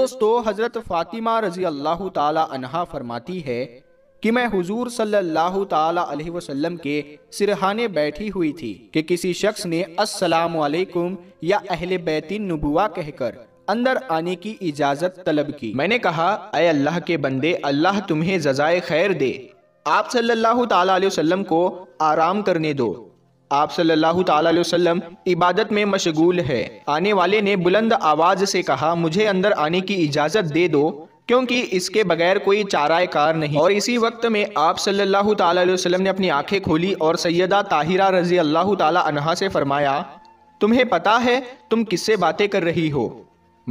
दोस्तों हज़रत फ़ातिमा रजी अल्लाह तहा फरमाती है कि मैं हुजूर सल्लल्लाहु अलैहि वसल्लम के सिरहाने बैठी हुई थी कि किसी शख्स ने अस्सलाम वालेकुम या अहले बैतिन नबुआ कहकर अंदर आने की इजाज़त तलब की मैंने कहा अय अल्लाह के बंदे अल्लाह तुम्हें जजाय खैर दे आप सल्लल्लाहु अलैहि वसल्लम को आराम करने दो आप सल्लल्लाहु अलैहि वसल्लम इबादत में मशगूल है आने वाले ने बुलंद आवाज से कहा मुझे अंदर आने की इजाज़त दे दो क्योंकि इसके बगैर कोई चारा कार नहीं और इसी वक्त में आप सल्लल्लाहु अलैहि वसल्लम ने अपनी आंखें खोली और सैयदा ताहिरा रजी अल्लाह तहा से फरमाया तुम्हें पता है तुम किससे बातें कर रही हो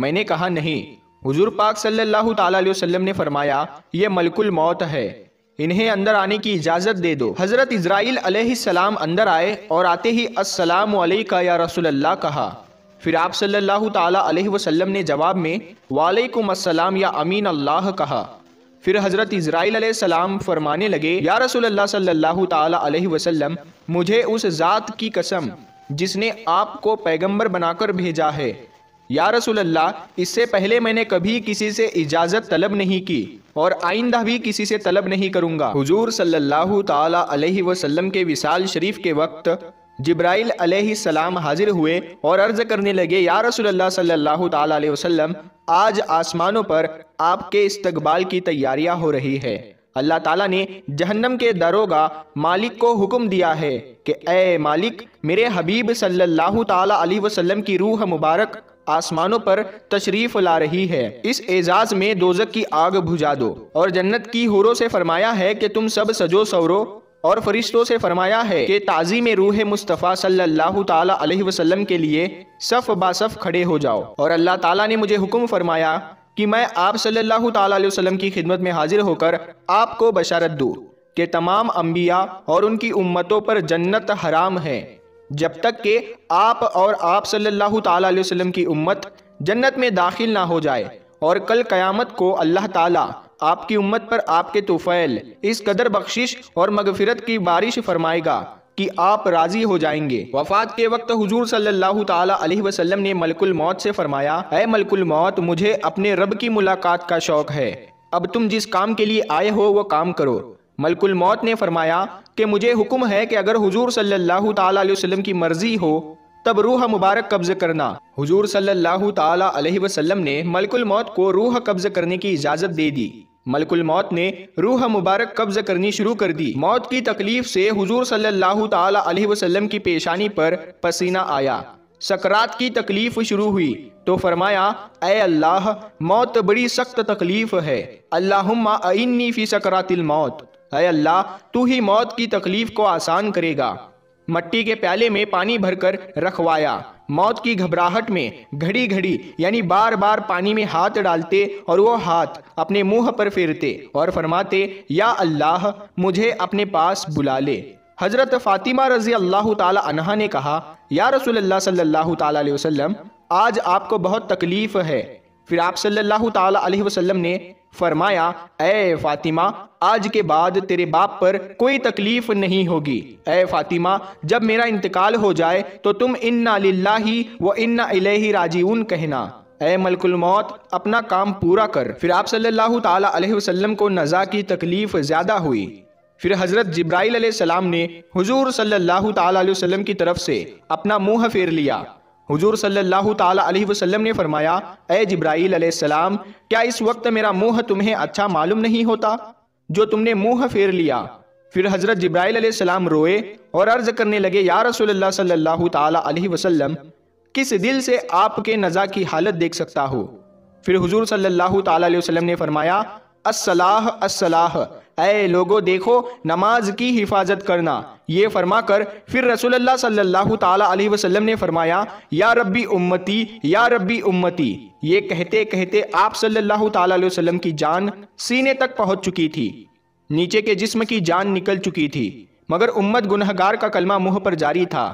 मैंने कहा नहीं हुजूर पाक सल्लल्लाहु अलैहि वसल्लम ने फरमाया ये मलकुल मौत है इन्हें अंदर आने की इजाज़त दे दो हज़रत इसराइल सलाम अंदर आए और आते ही अस्सलाम का या अल्लाह कहा फिर आप सल्लल्लाहु अलैहि वसल्लम ने जवाब में वालेकुम अस्सलाम या अमीन अल्लाह कहा फिर हज़रत इसराइल सलाम फरमाने लगे या रसूल सल्लल्लाहु अलैहि वसल्लम मुझे उस ज़ात की कसम जिसने आपको पैगम्बर बनाकर भेजा है या रसूल अल्लाह इससे पहले मैंने कभी किसी से इजाज़त तलब नहीं की और आइंदा भी किसी से तलब नहीं करूँगा हुजूर सल्लल्लाहु ताला अलैहि वसल्लम के विशाल शरीफ के वक्त जिब्राइल सलाम हाजिर हुए और अर्ज करने लगे या रसूल अल्लाह सल्लल्लाहु ताला अलैहि वसल्लम आज आसमानों पर आपके इस्तकबाल की तैयारियां हो रही है अल्लाह ताला ने जहन्नम के दरोगा मालिक को हुक्म दिया है कि ए मालिक मेरे हबीब सल्लल्लाहु ताला अलैहि वसल्लम की रूह मुबारक आसमानों पर तशरीफ ला रही है इस एजाज में दोजक की आग भुजा दो और जन्नत की हुरों से फरमाया है कि तुम सब सजो सवरो और फरिश्तों से फरमाया है कि ताजी में रूह मुस्तफ़ा सल्लल्लाहु ताला अलैहि वसल्लम के लिए सफ़ बासफ खड़े हो जाओ और अल्लाह ताला ने मुझे हुक्म फरमाया कि मैं आप सल्लल्लाहु ताला अलैहि वसल्लम की खिदमत में हाजिर होकर आपको बशारत दूँ कि तमाम अम्बिया और उनकी उम्मतों पर जन्नत हराम है जब तक के आप और आप सल्लल्लाहु अलैहि वसल्लम की उम्मत जन्नत में दाखिल ना हो जाए और कल क़यामत को अल्लाह ताला आपकी उम्मत पर आपके तुफ़ैल इस कदर बख्शिश और मगफिरत की बारिश फरमाएगा कि आप राज़ी हो जाएंगे वफात के वक्त हुजूर सल्लल्लाहु अलैहि वसल्लम ने मलकुल मौत से फरमाया है मलकुल मौत मुझे अपने रब की मुलाकात का शौक है अब तुम जिस काम के लिए आए हो वो काम करो मलकुल मौत ने फरमाया कि मुझे हुक्म है कि अगर हुजूर सल्लल्लाहु ताला अलैहि वसल्लम की मर्जी हो तब रूह मुबारक कब्ज करना हुजूर सल्लल्लाहु ताला अलैहि वसल्लम ने मलकुल मौत को रूह कब्ज करने की इजाज़त दे दी मलकुल मौत ने रूह मुबारक कब्ज करनी शुरू कर दी मौत की तकलीफ से हुजूर सल्लल्लाहु ताला अलैहि वसल्लम की पेशानी पर पसीना आया सकरात की तकलीफ शुरू हुई तो फरमाया ए अल्लाह मौत बड़ी सख्त तकलीफ है अल्लाहुम्मा अइन्नी फी सकरातिल मौत है अल्लाह तू ही मौत की तकलीफ को आसान करेगा मट्टी के प्याले में पानी भरकर रखवाया मौत की घबराहट में घड़ी घड़ी यानी बार बार पानी में हाथ डालते और वो हाथ अपने मुंह पर फेरते और फरमाते या अल्लाह मुझे अपने पास बुला ले हज़रत फ़ातिमा रज़ी अल्लाह तहा ने कहा या रसूल अल्लाह सल्लल्लाहु आज आपको बहुत तकलीफ़ है फिर आप सल्लल्लाहु ताला अलैहि वसल्लम ने फरमाया ए फातिमा आज के बाद तेरे बाप पर कोई तकलीफ नहीं होगी ए फातिमा जब मेरा इंतकाल हो जाए तो तुम इन्ना लिल्लाही व इन्ना इलेही राजीउन कहना ए मलकुल मौत अपना काम पूरा कर फिर आप सल्लल्लाहु ताला अलैहि वसल्लम को नज़ा की तकलीफ ज़्यादा हुई फिर हज़रत जिब्राइल सलाम ने हुजूर सल्लल्लाहु ताला अलैहि वसल्लम की तरफ से अपना मुंह फेर लिया हुजूर सल्लल्लाहु ताला अलैहि वसल्लम ने फरमाया ए जिब्राईल सलाम क्या इस वक्त मेरा मुंह तुम्हें अच्छा मालूम नहीं होता जो तुमने मुंह फेर लिया फिर हज़रत जिब्राईल सलाम रोए और अर्ज करने लगे या रसोल्ला सल्लल्लाहु ताला अलैहि वसल्लम किस दिल से आपके नज़ा की हालत देख सकता हूँ फिर हुजूर सल्लल्लाहु अलैहि वसल्लम ने फरमाया असलाह असलाह अय लोगो देखो नमाज की हिफाजत करना ये फरमा कर फिर रसूलुल्लाह सल्लल्लाहु ताला अलैहि वसल्लम ने फरमाया या रब्बी उम्मती या रब्बी उम्मती ये कहते कहते आप सल्लल्लाहु ताला अलैहि वसल्लम की जान सीने तक पहुंच चुकी थी नीचे के जिस्म की जान निकल चुकी थी मगर उम्मत गुनहगार का कलमा मुंह पर जारी था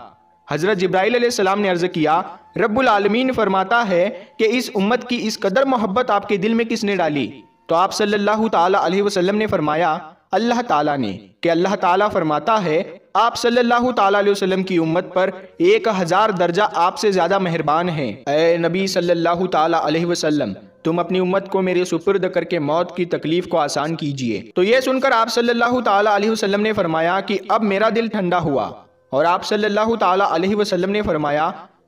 हजरत जब्राईल सलाम ने अर्ज किया रब्बुल आलमीन फरमाता है कि इस उम्मत की इस कदर मोहब्बत आपके दिल में किसने डाली तो आप सल्लल्लाहु ताला अलैहि वसल्लम ने फरमाया अल्लाह ताला ने कि अल्लाह ताला फरमाता है आप सल्लल्लाहु ताला अलैहि वसल्लम की उम्मत पर एक हजार दर्जा आपसे ज्यादा मेहरबान है अय नबी सल्लल्लाहु ताला अलैहि वसल्लम तुम अपनी उम्मत को मेरे सुपुर्द करके मौत की तकलीफ को आसान कीजिए तो यह सुनकर आप सल्लल्लाहु ताला अलैहि वसल्लम ने फरमाया कि अब मेरा दिल ठंडा हुआ और आप सल्लल्लाहु ताला अलैहि वसल्लम ने फरमाया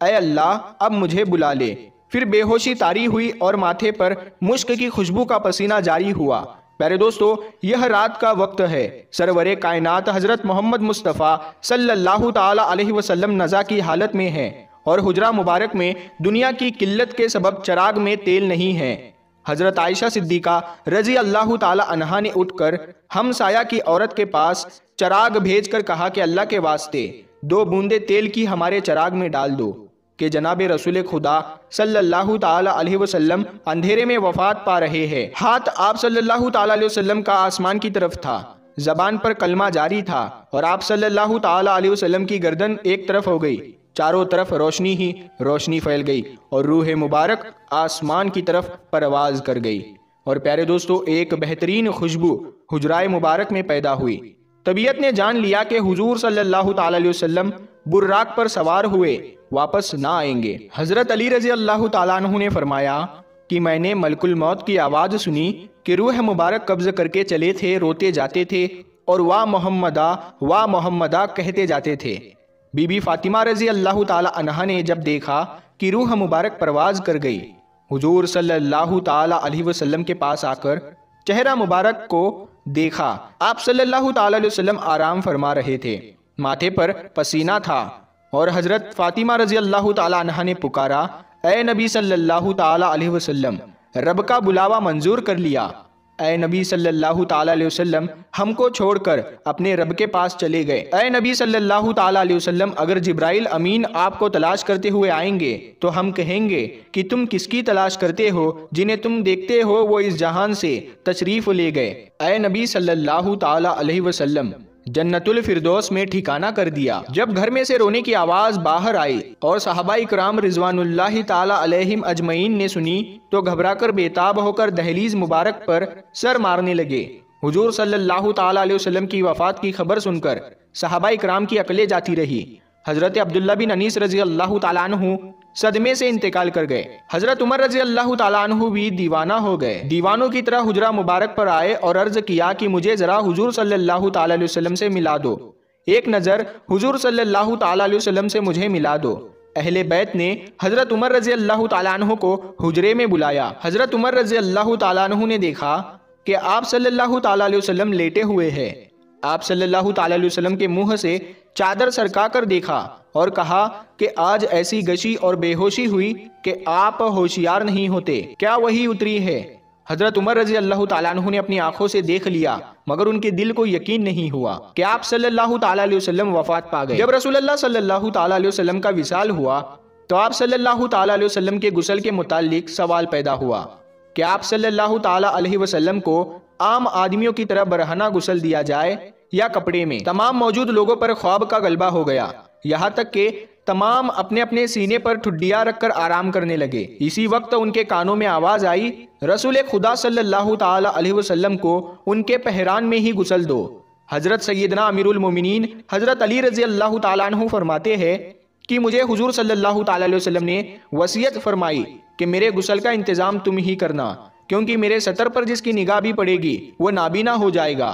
अय अल्लाह अब मुझे बुला ले फिर बेहोशी तारी हुई और माथे पर मुश्क की खुशबू का पसीना जारी हुआ प्यारे दोस्तों यह रात का वक्त है सरवरे कायनात हजरत मोहम्मद मुस्तफ़ा सल्लल्लाहु ताला अलैहि वसल्लम नज़ा की हालत में हैं और हुजरा मुबारक में दुनिया की किल्लत के सबब चराग में तेल नहीं है हजरत आयशा सिद्दीका रजी अल्लाह तहा ने उठकर हम साया की औरत के पास चराग भेजकर कहा कि अल्लाह के वास्ते दो बूंदे तेल की हमारे चराग में डाल दो कि जनाब रसूल खुदा सल्लल्लाहु अलैहि वसल्लम अंधेरे में वफात पा रहे हैं हाथ आप सल्लल्लाहु अलैहि वसल्लम का आसमान की तरफ था जबान पर कलमा जारी था और आप सल्लल्लाहु अलैहि वसल्लम की गर्दन एक तरफ हो गई चारों तरफ रोशनी ही रोशनी फैल गई और रूह मुबारक आसमान की तरफ परवाज कर गई और प्यारे दोस्तों एक बेहतरीन खुशबू हजराए मुबारक में पैदा हुई तबीयत ने जान लिया कि हुजूर सल्लल्लाहु अलैहि वसल्लम बुर्राक पर सवार हुए वापस ना आएंगे हजरत अली रजी अल्लाह तु ने फरमाया कि मैंने मलकुल मौत की आवाज़ सुनी कि रूह मुबारक कब्ज़ करके चले थे रोते जाते थे और वाह मोहम्मदा वाह मोहम्मदा कहते जाते थे बीबी फातिमा रजी अल्लाह तहा ने जब देखा कि रूह मुबारक परवाज कर गई हजूर सल्लाह अलैहि के पास आकर चेहरा मुबारक को देखा आप सल्लल्लाहु अलैहि आराम फरमा रहे थे माथे पर पसीना था और हज़रत फ़ातिमा रजी अल्लाह तह ने पुकारा ए नबी सल्लल्लाहु अलैहि वसल्लम रब का बुलावा मंजूर कर लिया ए नबी सल्लल्लाहु अलैहि वसल्लम हमको छोड़कर अपने रब के पास चले गए ए नबी सल्लल्लाहु अलैहि वसल्लम अगर जिब्राइल अमीन आपको तलाश करते हुए आएंगे तो हम कहेंगे कि तुम किसकी तलाश करते हो जिन्हें तुम देखते हो वो इस जहान से तशरीफ़ ले गए ए नबी सल्लल्लाहु अलैहि वसल्लम जन्नतुल फिरदौस में ठिकाना कर दिया जब घर में से रोने की आवाज़ बाहर आई और साहबा इकराम रिजवानुल्लाह अलैहिम अजमईन ने सुनी तो घबराकर बेताब होकर दहलीज मुबारक पर सर मारने लगे हुजूर सल्लल्लाहु अलैहि वसल्लम की वफात की खबर सुनकर साहबा इकराम की अकले जाती रही हज़रत अब्दुल्ला बिन अनीस रजी अल्लाह तु सदमे से इंतकाल कर गए हज़रत उमर रजी अल्लाह तु भी दीवाना हो गए दीवानों की तरह हजरा मुबारक पर आए और अर्ज किया कि मुझे ज़रा हजूर सल्लल्लाहु से मिला दो एक नज़र हजूर सल्लल्लाहु तसलम से मुझे मिला दो अहले बैत ने हज़रत उमर रजी अल्लाह तु को हजरे में बुलाया हज़रत उमर रजी अल्लाह तु ने देखा कि आप सल्लल्लाहु तसलम लेटे हुए हैं आप सल्लल्लाहु अलैहि वसल्लम के मुंह से चादर सरका कर देखा और कहा कि आज ऐसी गशी और बेहोशी हुई कि आप होशियार नहीं होते क्या वही उतरी है हजरत उमर रजी अल्लाह तु ने अपनी आंखों से देख लिया मगर उनके दिल को यकीन नहीं हुआ कि आप सल्लल्लाहु अलैहि वसल्लम वफात पा गए जब रसूलुल्लाह सल्लल्लाहु अलैहि वसल्लम का विशाल हुआ तो आप सल्लल्लाहु अलैहि वसल्लम के गुसल के मुतालिक सवाल पैदा हुआ कि आप सल्लल्लाहु अलैहि को आम आदमियों की तरह बरहना गुसल दिया जाए या कपड़े में तमाम मौजूद लोगों पर ख्वाब का गलबा हो गया यहाँ तक के तमाम अपने अपने सीने पर ठुडिया रखकर आराम करने लगे इसी वक्त उनके कानों में आवाज आई रसूल खुदा सल्लल्लाहु अलैहि वसल्लम को उनके पहरान में ही गुसल दो हजरत सैदना अमीरुल मोमिनीन हजरत अली रजी अल्लाह तु फरमाते हैं कि मुझे हुजूर सल्लल्लाहु अलैहि वसल्लम ने वसीयत फरमाई कि मेरे गुसल का इंतज़ाम तुम ही करना क्योंकि मेरे सतर पर जिसकी निगाह भी पड़ेगी वो नाबीना हो जाएगा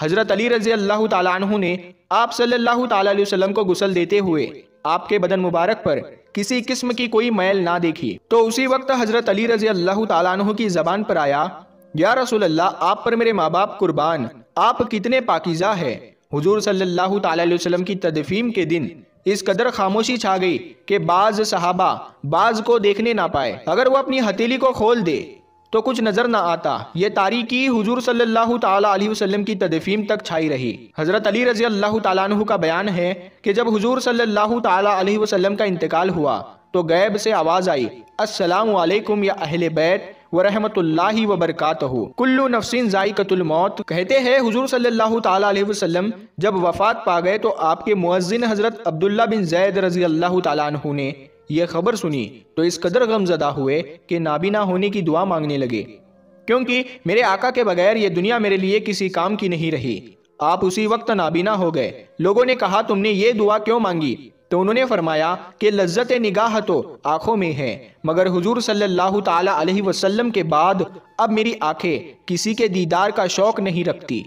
हज़रत अली रज़ी अल्लाह तु ने आप सल्लल्लाहु अलैहि वसल्लम को गुसल देते हुए आपके बदन मुबारक पर किसी किस्म की कोई मैल ना देखी तो उसी वक्त हज़रत अली रज़ी अल्लाह तु की ज़बान पर आया या रसूल अल्लाह आप पर मेरे माँ बाप कुर्बान आप कितने पाकिज़ा है हजूर सल्लाह तसलम की तदफीम के दिन इस कदर खामोशी छा गई कि बाज सहाबा बाज को देखने ना पाए अगर वो अपनी हथेली को खोल दे तो कुछ नज़र न आता ये तारीखी हुजूर सल्लल्लाहु अलैहि वसल्लम की तदफीम तक छाई रही हज़रत अली रजी अल्लाह तु का बयान है कि जब हुजूर सल्लल्लाहु अलैहि वसल्लम का इंतकाल हुआ तो गैब से आवाज़ आई असलकुम या अहल बैत व रहमतुल्ला व बरकत हो कुल्लू नफसिन जायकतुल मौत कहते हैं हुजूर सल्लल्लाहु अलैहि वसल्लम जब वफात पा गए तो आपके मुअज्जिन हज़रत अब्दुल्ला बिन जैद रजी अल्लाह तु ने यह खबर सुनी तो इस कदर गमजदा हुए कि नाबीना होने की दुआ मांगने लगे क्योंकि मेरे आका के बगैर ये दुनिया मेरे लिए किसी काम की नहीं रही आप उसी वक्त नाबीना हो गए लोगों ने कहा तुमने ये दुआ क्यों मांगी तो उन्होंने फरमाया कि लज्जत निगाह तो आंखों में है मगर हुजूर सल्लल्लाहु ताला अलैहि वसल्लम के बाद अब मेरी आंखें किसी के दीदार का शौक नहीं रखती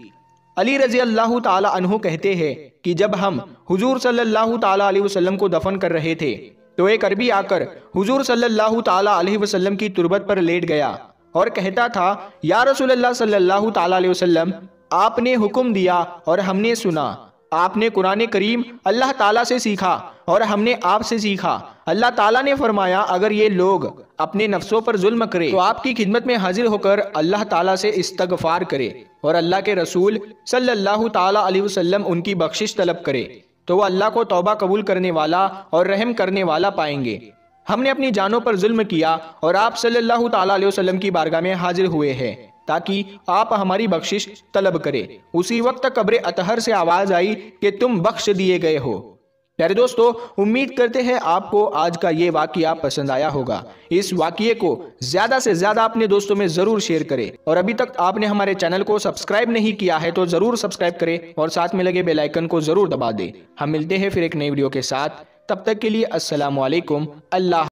अली रजी अल्लाह तहते कहते हैं कि जब हम हुजूर सल्लल्लाहु ताला अलैहि वसल्लम को दफन कर रहे थे तो एक अरबी आकर हुजूर सल्लल्लाहु अलैहि वसल्लम की तुरबत पर लेट गया और कहता था या रसूल सल्लल्लाहु अलैहि वसल्लम आपने हुक्म दिया और हमने सुना आपने कुरान करीम अल्लाह ताला से सीखा और हमने आपसे सीखा अल्लाह ताला ने फरमाया अगर ये लोग अपने नफ्सों पर जुल्म करें तो आपकी खिदमत में हाजिर होकर अल्लाह ताला से इस्तगफार करें और अल्लाह के रसूल सल्लल्लाहु ताला अलैहि वसल्लम उनकी बख्शिश तलब करें तो वह अल्लाह को तौबा कबूल करने वाला और रहम करने वाला पाएंगे हमने अपनी जानों पर जुल्म किया और आप सल्लल्लाहु अलैहि वसल्लम की बारगाह में हाजिर हुए हैं ताकि आप हमारी बख्शिश तलब करें उसी वक्त कब्र अतहर से आवाज़ आई कि तुम बख्श दिए गए हो प्यारे दोस्तों उम्मीद करते हैं आपको आज का ये वाक्य पसंद आया होगा इस वाक्य को ज्यादा से ज्यादा अपने दोस्तों में जरूर शेयर करें और अभी तक आपने हमारे चैनल को सब्सक्राइब नहीं किया है तो जरूर सब्सक्राइब करें और साथ में लगे बेल आइकन को जरूर दबा दें हम मिलते हैं फिर एक नई वीडियो के साथ तब तक के लिए असलम अल्लाह